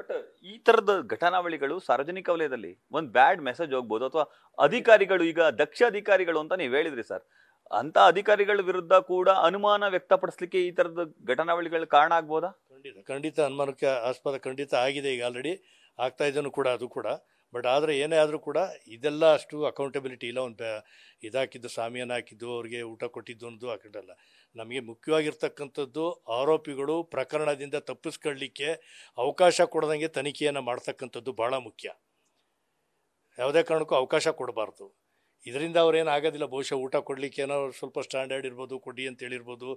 but uh, ಈ ತರದ ಘಟನಾವಳಿಗಳು ಸಾರ್ವಜನಿಕ ವಲಯದಲ್ಲಿ ಒಂದು ಬ್ಯಾಡ್ ಮೆಸೇಜ್ ಹೋಗ್ಬೋದು ಅಥವಾ ಅಧಿಕಾರಿಗಳು ಈಗ ದಕ್ಷ ಅಧಿಕಾರಿಗಳು ಅಂತ ನೀವು ಹೇಳಿದ್ರಿ ಸರ್ ಅಂತ ಅಧಿಕಾರಿಗಳ ವಿರುದ್ಧ ಕೂಡ ಅನುಮಾನ ವ್ಯಕ್ತಪಡಿಸ್ಲಿಕ್ಕೆ ಈ ತರದ ಘಟನಾವಳಿಗಳು ಕಾರಣ ಆಗ್ಬೋದಾ ಖಂಡಿತ ಖಂಡಿತ ಅನುಮಾನಕ್ಕೆ ಆಸ್ಪದ ಖಂಡಿತ ಆಗಿದೆ ಈಗ ಆಲ್ರೆಡಿ ಆಗ್ತಾ ಇದನ್ನು ಕೂಡ ಅದು ಕೂಡ ಬಟ್ ಆದರೆ ಏನೇ ಆದರೂ ಕೂಡ ಇದೆಲ್ಲ ಅಷ್ಟು ಅಕೌಂಟಬಿಲಿಟಿ ಇಲ್ಲ ಒಂದು ಇದಾಕಿದ್ದು ಸಾಮಿಯನ್ನು ಹಾಕಿದ್ದು ಅವ್ರಿಗೆ ಊಟ ಕೊಟ್ಟಿದ್ದು ಅನ್ನೋದು ಹಾಕೊಂಡಲ್ಲ ನಮಗೆ ಮುಖ್ಯವಾಗಿರ್ತಕ್ಕಂಥದ್ದು ಆರೋಪಿಗಳು ಪ್ರಕರಣದಿಂದ ತಪ್ಪಿಸ್ಕೊಳ್ಳಿಕ್ಕೆ ಅವಕಾಶ ಕೊಡದಂಗೆ ತನಿಖೆಯನ್ನು ಮಾಡ್ತಕ್ಕಂಥದ್ದು ಭಾಳ ಮುಖ್ಯ ಯಾವುದೇ ಕಾರಣಕ್ಕೂ ಅವಕಾಶ ಕೊಡಬಾರ್ದು ಇದರಿಂದ ಅವ್ರೇನು ಆಗೋದಿಲ್ಲ ಬಹುಶಃ ಊಟ ಏನೋ ಸ್ವಲ್ಪ ಸ್ಟ್ಯಾಂಡರ್ಡ್ ಇರ್ಬೋದು ಕೊಡಿ ಅಂತ ಹೇಳಿರ್ಬೋದು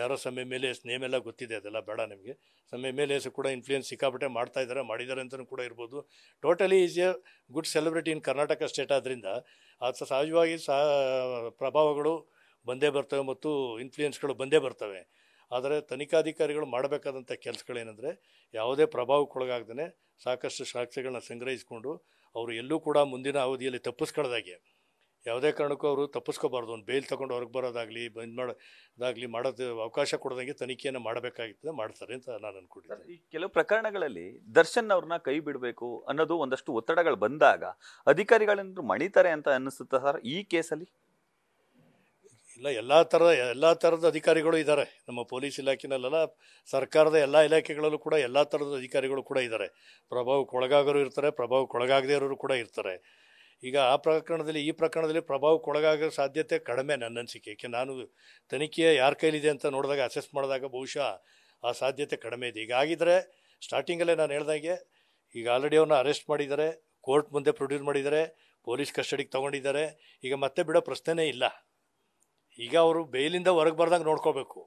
ಯಾರೋ ಸಮಯ ಮೇಲೆ ನೇಮ್ ಎಲ್ಲ ಗೊತ್ತಿದೆ ಅದೆಲ್ಲ ಬೇಡ ನಿಮಗೆ ಸಮಯ ಮೇಲೆ ಕೂಡ ಇನ್ಫ್ಲುಯೆನ್ಸ್ ಸಿಕ್ಕಾಪಟ್ಟೆ ಮಾಡ್ತಾ ಇದ್ದಾರೆ ಮಾಡಿದ್ದಾರೆ ಅಂತಲೂ ಕೂಡ ಇರ್ಬೋದು totally is a good celebrity in Karnataka state ಆದ್ದರಿಂದ ಅದು ಸಹಜವಾಗಿ ಸಹ ಪ್ರಭಾವಗಳು ಬಂದೇ ಬರ್ತವೆ ಮತ್ತು ಇನ್ಫ್ಲುಯೆನ್ಸ್ಗಳು ಬಂದೇ ಬರ್ತವೆ ಆದರೆ ತನಿಖಾಧಿಕಾರಿಗಳು ಮಾಡಬೇಕಾದಂಥ ಕೆಲಸಗಳೇನೆಂದರೆ ಯಾವುದೇ ಪ್ರಭಾವಕ್ಕೊಳಗಾಗ್ದೇ ಸಾಕಷ್ಟು ಸಾಕ್ಷ್ಯಗಳನ್ನ ಸಂಗ್ರಹಿಸಿಕೊಂಡು ಅವರು ಎಲ್ಲೂ ಕೂಡ ಮುಂದಿನ ಅವಧಿಯಲ್ಲಿ ತಪ್ಪಿಸ್ಕೊಳ್ಳೋದಾಗೆ ಯಾವುದೇ ಕಾರಣಕ್ಕೂ ಅವರು ತಪ್ಪಿಸ್ಕೋಬಾರ್ದು ಒಂದು ಬೇಲ್ ತಗೊಂಡು ಹೊರಗೆ ಬರೋದಾಗಲಿ ಬಂದ್ ಮಾಡೋದಾಗಲಿ ಮಾಡೋದು ಅವಕಾಶ ಕೊಡೋದಂಗೆ ತನಿಖೆಯನ್ನು ಮಾಡಬೇಕಾಗಿತ್ತು ಮಾಡ್ತಾರೆ ಅಂತ ನಾನು ಅನ್ಕೊಂಡಿದ್ದೆ ಈ ಕೆಲವು ಪ್ರಕರಣಗಳಲ್ಲಿ ದರ್ಶನ್ ಅವ್ರನ್ನ ಕೈ ಬಿಡಬೇಕು ಅನ್ನೋದು ಒಂದಷ್ಟು ಒತ್ತಡಗಳು ಬಂದಾಗ ಅಧಿಕಾರಿಗಳೆಂದ್ರೂ ಮಣಿತಾರೆ ಅಂತ ಅನ್ನಿಸುತ್ತೆ ಸರ್ ಈ ಕೇಸಲ್ಲಿ ಇಲ್ಲ ಎಲ್ಲ ಥರದ ಎಲ್ಲ ಥರದ ಅಧಿಕಾರಿಗಳು ಇದ್ದಾರೆ ನಮ್ಮ ಪೊಲೀಸ್ ಇಲಾಖೆನಲ್ಲೆಲ್ಲ ಸರ್ಕಾರದ ಎಲ್ಲ ಇಲಾಖೆಗಳಲ್ಲೂ ಕೂಡ ಎಲ್ಲ ಥರದ ಅಧಿಕಾರಿಗಳು ಕೂಡ ಇದ್ದಾರೆ ಪ್ರಭಾವಕ್ಕೆ ಒಳಗಾಗೋರು ಇರ್ತಾರೆ ಪ್ರಭಾವಕ್ಕೆ ಒಳಗಾಗದೇ ಇರೋರು ಕೂಡ ಇರ್ತಾರೆ ಈಗ ಆ ಪ್ರಕರಣದಲ್ಲಿ ಈ ಪ್ರಕರಣದಲ್ಲಿ ಪ್ರಭಾವಕ್ಕೊಳಗಾಗೋ ಸಾಧ್ಯತೆ ಕಡಿಮೆ ನನ್ನ ಅನಿಸಿಕೆ ಏಕೆ ನಾನು ತನಿಖೆ ಯಾರ ಕೈಲಿದೆ ಅಂತ ನೋಡಿದಾಗ ಅಸೆಸ್ ಮಾಡಿದಾಗ ಬಹುಶಃ ಆ ಸಾಧ್ಯತೆ ಕಡಿಮೆ ಇದೆ ಈಗ ಆಗಿದ್ದರೆ ಸ್ಟಾರ್ಟಿಂಗಲ್ಲೇ ನಾನು ಹೇಳ್ದಂಗೆ ಈಗ ಆಲ್ರೆಡಿ ಅವ್ರನ್ನ ಅರೆಸ್ಟ್ ಮಾಡಿದ್ದಾರೆ ಕೋರ್ಟ್ ಮುಂದೆ ಪ್ರೊಡ್ಯೂಸ್ ಮಾಡಿದ್ದಾರೆ ಪೊಲೀಸ್ ಕಸ್ಟಡಿಗೆ ತೊಗೊಂಡಿದ್ದಾರೆ ಈಗ ಮತ್ತೆ ಬಿಡೋ ಪ್ರಶ್ನೆನೇ ಇಲ್ಲ ಈಗ ಅವರು ಬೇಲಿಂದ ಹೊರಗೆ ಬರ್ದಂಗೆ ನೋಡ್ಕೋಬೇಕು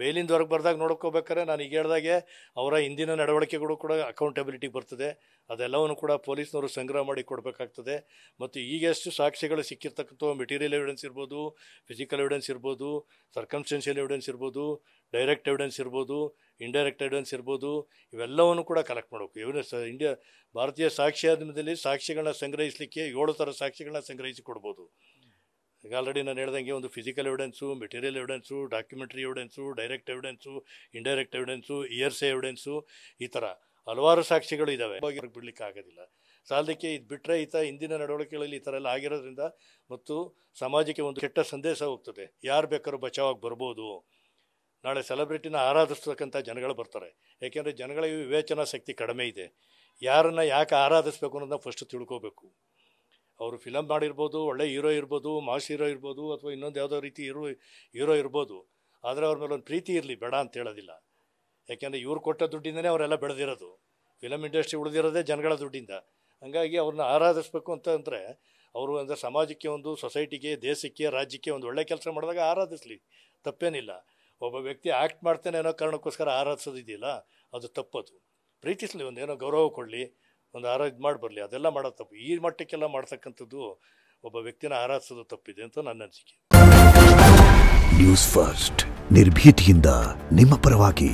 ಬೇಲಿಂದ ಹೊರಗೆ ಬರ್ದಾಗ ನೋಡ್ಕೋಬೇಕಾದ್ರೆ ನಾನು ಈಗ ಹೇಳಿದಾಗೆ ಅವರ ಹಿಂದಿನ ನಡವಳಿಕೆಗಳು ಕೂಡ ಅಕೌಂಟೆಬಿಲಿಟಿ ಬರ್ತದೆ ಅದೆಲ್ಲವನ್ನು ಕೂಡ ಪೊಲೀಸ್ನವರು ಸಂಗ್ರಹ ಮಾಡಿ ಕೊಡಬೇಕಾಗ್ತದೆ ಮತ್ತು ಈಗ ಎಷ್ಟು ಸಾಕ್ಷಿಗಳು ಸಿಕ್ಕಿರ್ತಕ್ಕಂಥ ಮೆಟೀರಿಯಲ್ ಎವಿಡೆನ್ಸ್ ಇರ್ಬೋದು ಫಿಸಿಕಲ್ ಎವಿಡೆನ್ಸ್ ಇರ್ಬೋದು ಸರ್ಕಮ್ಸ್ಟೆನ್ಷಿಯಲ್ ಎವಿಡೆನ್ಸ್ ಇರ್ಬೋದು ಡೈರೆಕ್ಟ್ ಎವಿಡೆನ್ಸ್ ಇರ್ಬೋದು ಇಂಡೈರೆಕ್ಟ್ ಎವಿಡೆನ್ಸ್ ಇರ್ಬೋದು ಇವೆಲ್ಲವನ್ನು ಕೂಡ ಕಲೆಕ್ಟ್ ಮಾಡಬೇಕು ಎವಿಡೆನ್ಸ್ ಇಂಡಿಯಾ ಭಾರತೀಯ ಸಾಕ್ಷಿ ಆದ್ಮೇಲೆ ಸಾಕ್ಷಿಗಳನ್ನ ಸಂಗ್ರಹಿಸಲಿಕ್ಕೆ ಏಳು ಥರ ಸಾಕ್ಷಿಗಳನ್ನ ಸಂಗ್ರಹಿಸಿ ಕೊಡ್ಬೋದು ಈಗ ಆಲ್ರೆಡಿ ನಾನು ಹೇಳ್ದಂಗೆ ಒಂದು physical evidence material evidence documentary evidence direct evidence indirect evidence hearsay evidence ಈ ಥರ ಹಲವಾರು ಸಾಕ್ಷಿಗಳು ಇದ್ದಾವೆ ಬಿಡಲಿಕ್ಕೆ ಆಗೋದಿಲ್ಲ ಸಾಲಕ್ಕೆ ಇದು ಬಿಟ್ಟರೆ ಈತ ಇಂದಿನ ನಡವಳಿಕೆಗಳಲ್ಲಿ ಈ ಥರ ಎಲ್ಲ ಆಗಿರೋದ್ರಿಂದ ಮತ್ತು ಸಮಾಜಕ್ಕೆ ಒಂದು ಕೆಟ್ಟ ಸಂದೇಶ ಹೋಗ್ತದೆ ಯಾರು ಬೇಕಾದ್ರೂ ಬಚಾವಾಗಿ ಬರ್ಬೋದು ನಾಳೆ ಸೆಲೆಬ್ರಿಟಿನ ಆರಾಧಿಸ್ತಕ್ಕಂಥ ಜನಗಳು ಬರ್ತಾರೆ ಯಾಕೆಂದರೆ ಜನಗಳಿಗೆ ವಿವೇಚನಾ ಶಕ್ತಿ ಕಡಿಮೆ ಇದೆ ಯಾರನ್ನು ಯಾಕೆ ಆರಾಧಿಸ್ಬೇಕು ಅನ್ನೋದನ್ನ ಫಸ್ಟ್ ತಿಳ್ಕೋಬೇಕು ಅವರು ಫಿಲಮ್ ಮಾಡಿರ್ಬೋದು ಒಳ್ಳೆ ಹೀರೋ ಇರ್ಬೋದು ಮಾಸ್ ಹೀರೋ ಇರ್ಬೋದು ಅಥವಾ ಇನ್ನೊಂದು ಯಾವುದೋ ರೀತಿ ಹೀರೋ ಹೀರೋ ಇರ್ಬೋದು ಆದರೆ ಅವ್ರ ಮೇಲೆ ಒಂದು ಪ್ರೀತಿ ಇರಲಿ ಬೇಡ ಅಂತ ಹೇಳೋದಿಲ್ಲ ಯಾಕೆಂದರೆ ಇವ್ರು ಕೊಟ್ಟ ದುಡ್ಡಿಂದನೇ ಅವರೆಲ್ಲ ಬೆಳೆದಿರೋದು ಫಿಲಮ್ ಇಂಡಸ್ಟ್ರಿ ಉಳಿದಿರೋದೇ ಜನಗಳ ದುಡ್ಡಿಂದ ಹಾಗಾಗಿ ಅವ್ರನ್ನ ಆರಾಧಿಸ್ಬೇಕು ಅಂತ ಅಂದರೆ ಅವರು ಅಂದರೆ ಸಮಾಜಕ್ಕೆ ಒಂದು ಸೊಸೈಟಿಗೆ ದೇಶಕ್ಕೆ ರಾಜ್ಯಕ್ಕೆ ಒಂದು ಒಳ್ಳೆ ಕೆಲಸ ಮಾಡಿದಾಗ ಆರಾಧಿಸಲಿ ತಪ್ಪೇನಿಲ್ಲ ಒಬ್ಬ ವ್ಯಕ್ತಿ ಆ್ಯಕ್ಟ್ ಮಾಡ್ತಾನೆ ಅನ್ನೋ ಕಾರಣಕ್ಕೋಸ್ಕರ ಆರಾಧಿಸೋದಿದೆಯಲ್ಲ ಅದು ತಪ್ಪದು ಪ್ರೀತಿಸಲಿ ಒಂದೇನೋ ಗೌರವ ಕೊಡಲಿ ಒಂದು ಆರಾಜ್ ಮಾಡಿ ಬರಲಿ ಅದೆಲ್ಲ ಮಾಡೋದು ತಪ್ಪು ಈ ಮಟ್ಟಕ್ಕೆಲ್ಲ ಮಾಡ್ತಕ್ಕಂಥದ್ದು ಒಬ್ಬ ವ್ಯಕ್ತಿನ ಆರಾಧಿಸೋದು ತಪ್ಪಿದೆ ಅಂತ ನನ್ನ ಅನಿಸಿಕೆ ನ್ಯೂಸ್ ಫಸ್ಟ್ ನಿರ್ಭೀತಿಯಿಂದ ನಿಮ್ಮ ಪರವಾಗಿ